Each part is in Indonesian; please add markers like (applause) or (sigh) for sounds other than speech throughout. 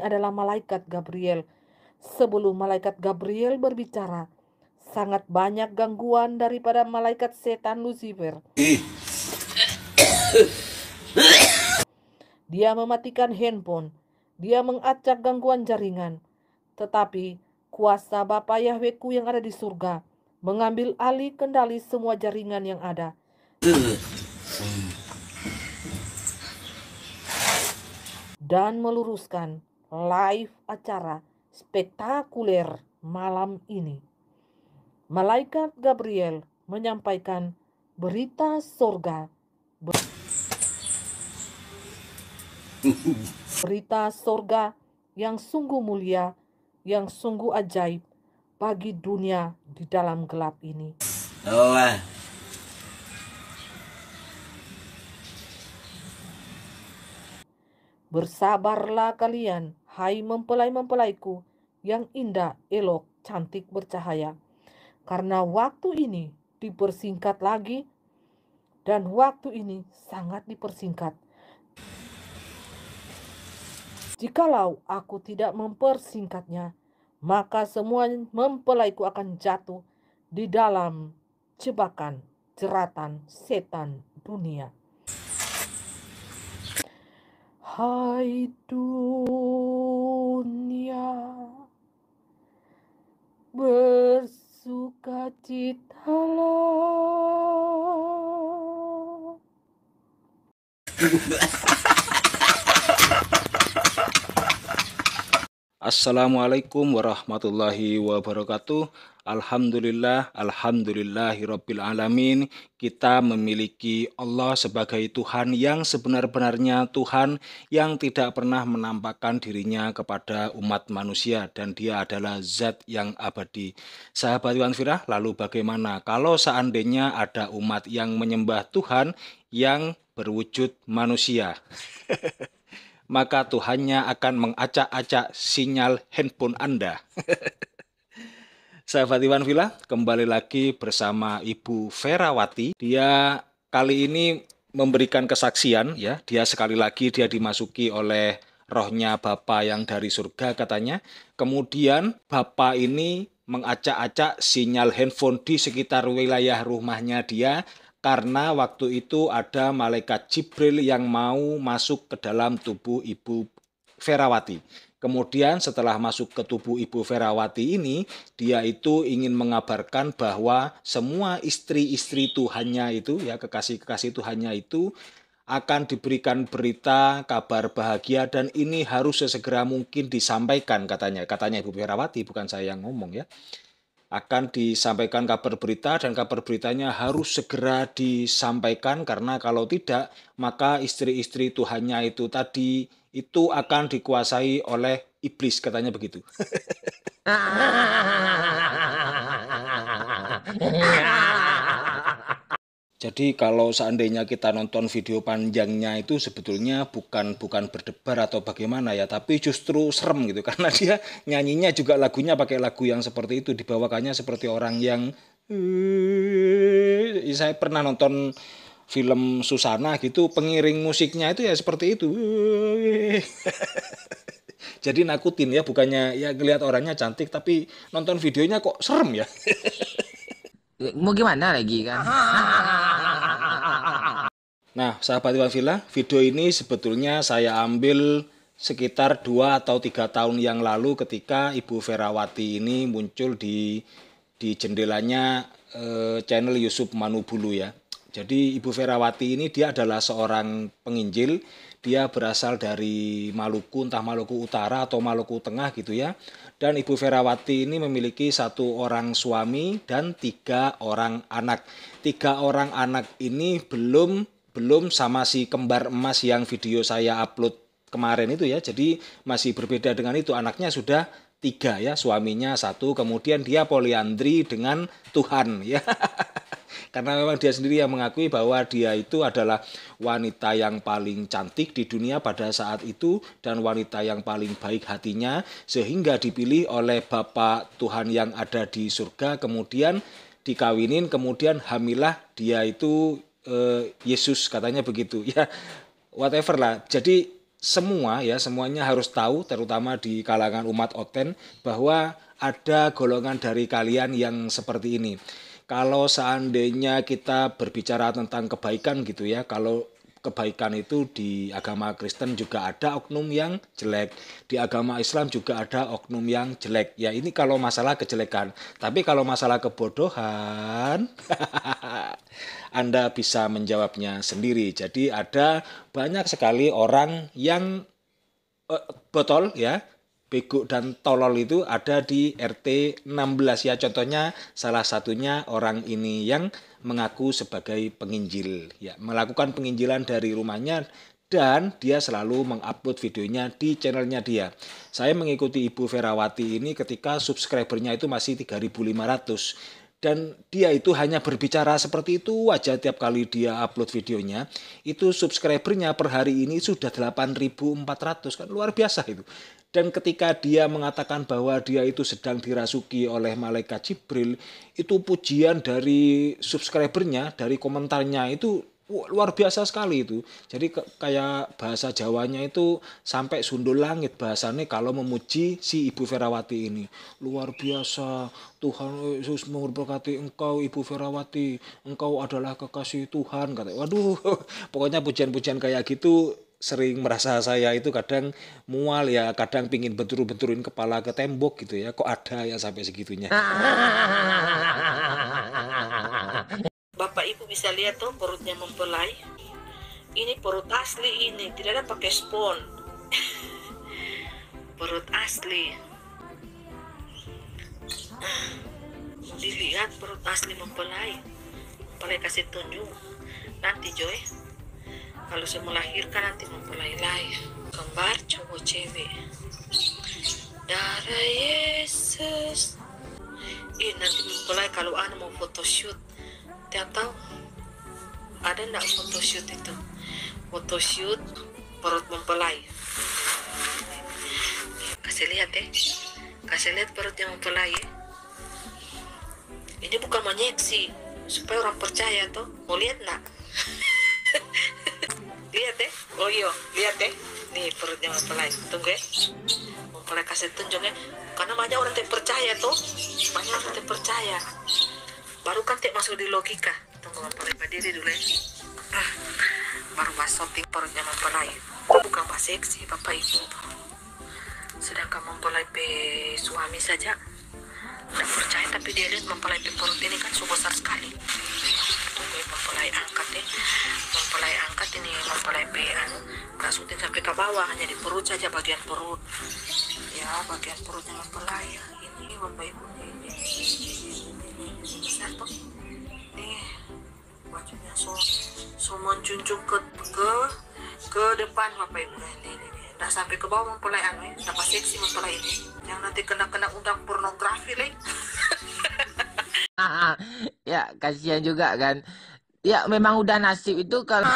adalah malaikat Gabriel. Sebelum malaikat Gabriel berbicara, sangat banyak gangguan daripada malaikat setan Lucifer. Dia mematikan handphone, dia mengacak gangguan jaringan. Tetapi kuasa Bapa Yahweku yang ada di surga mengambil alih kendali semua jaringan yang ada. Dan meluruskan live acara spektakuler malam ini. Malaikat Gabriel menyampaikan berita sorga. Ber (laughs) berita sorga yang sungguh mulia, yang sungguh ajaib bagi dunia di dalam gelap ini. Oh, Bersabarlah kalian hai mempelai-mempelaiku yang indah, elok, cantik, bercahaya. Karena waktu ini dipersingkat lagi dan waktu ini sangat dipersingkat. Jikalau aku tidak mempersingkatnya, maka semua mempelaiku akan jatuh di dalam jebakan jeratan setan dunia. Hai dunia bersuka bersukacitalah Assalamualaikum warahmatullahi wabarakatuh Alhamdulillah, Alhamdulillah, Rabbil Alamin, kita memiliki Allah sebagai Tuhan yang sebenar-benarnya Tuhan yang tidak pernah menampakkan dirinya kepada umat manusia dan dia adalah zat yang abadi. Sahabat Iwan Firah, lalu bagaimana kalau seandainya ada umat yang menyembah Tuhan yang berwujud manusia? (laughs) Maka Tuhannya akan mengacak-acak sinyal handphone Anda. (laughs) Saya Fatiwan Villa, kembali lagi bersama Ibu Ferawati. Dia kali ini memberikan kesaksian ya. Dia sekali lagi dia dimasuki oleh rohnya Bapak yang dari surga katanya. Kemudian Bapak ini mengacak-acak sinyal handphone di sekitar wilayah rumahnya dia karena waktu itu ada malaikat Jibril yang mau masuk ke dalam tubuh Ibu Ferawati. Kemudian setelah masuk ke tubuh Ibu Ferawati ini, dia itu ingin mengabarkan bahwa semua istri-istri Tuhannya itu ya kekasih-kekasih Tuhannya itu akan diberikan berita kabar bahagia dan ini harus sesegera mungkin disampaikan katanya. Katanya Ibu Ferawati bukan saya yang ngomong ya akan disampaikan kabar berita dan kabar beritanya harus segera disampaikan karena kalau tidak maka istri-istri Tuhannya itu tadi itu akan dikuasai oleh iblis katanya begitu. (laughs) Jadi kalau seandainya kita nonton video panjangnya itu sebetulnya bukan bukan berdebar atau bagaimana ya, tapi justru serem gitu (laughs) karena dia nyanyinya juga lagunya pakai lagu yang seperti itu dibawakannya seperti orang yang saya pernah nonton film Susana gitu, pengiring musiknya itu ya seperti itu. (laughs) Jadi nakutin ya, bukannya ya ngelihat orangnya cantik tapi nonton videonya kok serem ya. (laughs) mau gimana lagi kan? Ah, ah, ah, Nah, sahabat Iwan Villa, video ini sebetulnya saya ambil sekitar 2 atau 3 tahun yang lalu ketika Ibu Ferawati ini muncul di di jendelanya e, channel Yusuf Manubulu ya. Jadi Ibu Ferawati ini dia adalah seorang penginjil, dia berasal dari Maluku, entah Maluku Utara atau Maluku Tengah gitu ya. Dan Ibu Ferawati ini memiliki satu orang suami dan tiga orang anak. Tiga orang anak ini belum belum sama si kembar emas yang video saya upload kemarin itu ya. Jadi masih berbeda dengan itu. Anaknya sudah tiga ya, suaminya satu. Kemudian dia poliandri dengan Tuhan ya. (laughs) Karena memang dia sendiri yang mengakui bahwa dia itu adalah wanita yang paling cantik di dunia pada saat itu dan wanita yang paling baik hatinya sehingga dipilih oleh Bapak Tuhan yang ada di surga kemudian dikawinin kemudian hamilah dia itu uh, Yesus katanya begitu ya whatever lah jadi semua ya semuanya harus tahu terutama di kalangan umat Oten bahwa ada golongan dari kalian yang seperti ini kalau seandainya kita berbicara tentang kebaikan gitu ya kalau kebaikan itu di agama Kristen juga ada oknum yang jelek, di agama Islam juga ada oknum yang jelek. Ya ini kalau masalah kejelekan. Tapi kalau masalah kebodohan, (laughs) Anda bisa menjawabnya sendiri. Jadi ada banyak sekali orang yang eh, botol ya, Beguk dan tolol itu ada di RT 16 ya. Contohnya salah satunya orang ini yang mengaku sebagai penginjil ya, melakukan penginjilan dari rumahnya dan dia selalu mengupload videonya di channelnya dia. Saya mengikuti Ibu Ferawati ini ketika subscribernya itu masih 3.500 dan dia itu hanya berbicara seperti itu aja tiap kali dia upload videonya itu subscribernya per hari ini sudah 8.400 kan luar biasa itu dan ketika dia mengatakan bahwa dia itu sedang dirasuki oleh malaikat Jibril, itu pujian dari subscribernya, dari komentarnya itu luar biasa sekali itu. Jadi kayak bahasa Jawanya itu sampai sundul langit bahasanya kalau memuji si Ibu Ferawati ini. Luar biasa, Tuhan Yesus memberkati engkau Ibu Ferawati, engkau adalah kekasih Tuhan. Kata, waduh, (laughs) pokoknya pujian-pujian kayak gitu sering merasa saya itu kadang mual ya kadang pingin bentur-benturin kepala ke tembok gitu ya kok ada ya sampai segitunya (laughs) Bapak Ibu bisa lihat tuh perutnya mempelai ini perut asli ini tidak ada pakai spon (laughs) perut asli dilihat perut asli mempelai mempelai kasih tunjuk nanti Joy kalau saya melahirkan nanti mempelai live kembar cowok cewek darah Yesus ih iya, nanti mempelai kalau anak mau photoshoot tiap tahu ada ndak photoshoot itu photoshoot perut mempelai kasih lihat ya kasih lihat perut yang mempelai ya. ini bukan menyeksi supaya orang percaya toh mau lihat nak (laughs) lihat deh ya, oh iya lihat deh ya. nih perutnya mempelai tunggu ya mempelai kasih tunjuknya karena banyak orang tidak percaya tuh banyak orang tidak percaya baru kan tidak masuk di logika tunggu mempelai berdiri dulu ya ah, baru mas shopping perutnya mempelai bukan mas seksi bapak ibu sedangkan mempelai pe suami saja tidak percaya dia lihat mempelai perut ini kan besar sekali tunggu mempelai angkat ya mempelai angkat ini mempelai B gak sutin sampai ke bawah hanya di perut saja bagian perut ya bagian perutnya mempelai ya. ini mempelai ibu ini, ini besar tuh nih bajunya so so menjunjung ke ke ke depan bapak ibu ini, ini sampai ke bawah mempelai anu ya, dah pasti mempelai ini yang nanti kena kena undang pornografi lagi (laughs) ya kasihan juga kan ya memang udah nasib itu kalau (laughs)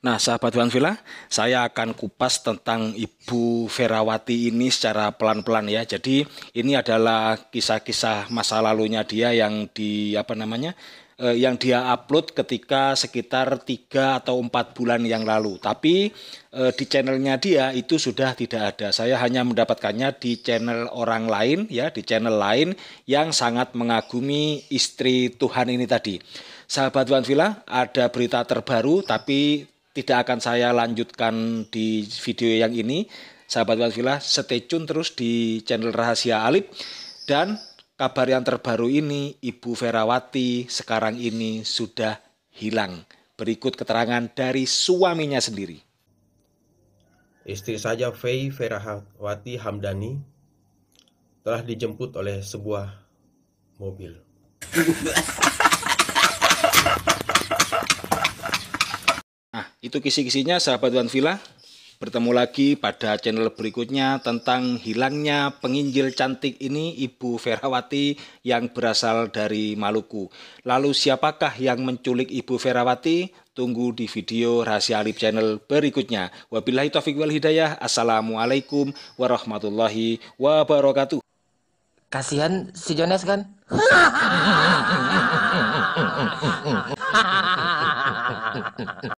Nah, sahabat Wan Villa, saya akan kupas tentang Ibu Ferawati ini secara pelan-pelan ya. Jadi, ini adalah kisah-kisah masa lalunya dia yang di apa namanya? Eh, yang dia upload ketika sekitar tiga atau empat bulan yang lalu. Tapi eh, di channelnya dia itu sudah tidak ada. Saya hanya mendapatkannya di channel orang lain ya, di channel lain yang sangat mengagumi istri Tuhan ini tadi. Sahabat Tuhan Villa, ada berita terbaru tapi tidak akan saya lanjutkan di video yang ini sahabat Villa, stay tune terus di channel Rahasia Alip dan kabar yang terbaru ini Ibu Ferawati sekarang ini sudah hilang. Berikut keterangan dari suaminya sendiri. Istri saya Fei Ferawati Hamdani telah dijemput oleh sebuah mobil. Nah, itu kisi-kisinya sahabat Wan Villa. Bertemu lagi pada channel berikutnya tentang hilangnya penginjil cantik ini Ibu Ferawati yang berasal dari Maluku. Lalu siapakah yang menculik Ibu Ferawati? Tunggu di video Rahasia Alif Channel berikutnya. Wabillahi taufiq wal hidayah. Assalamualaikum warahmatullahi wabarakatuh. Kasihan si Jonas kan? (laughs)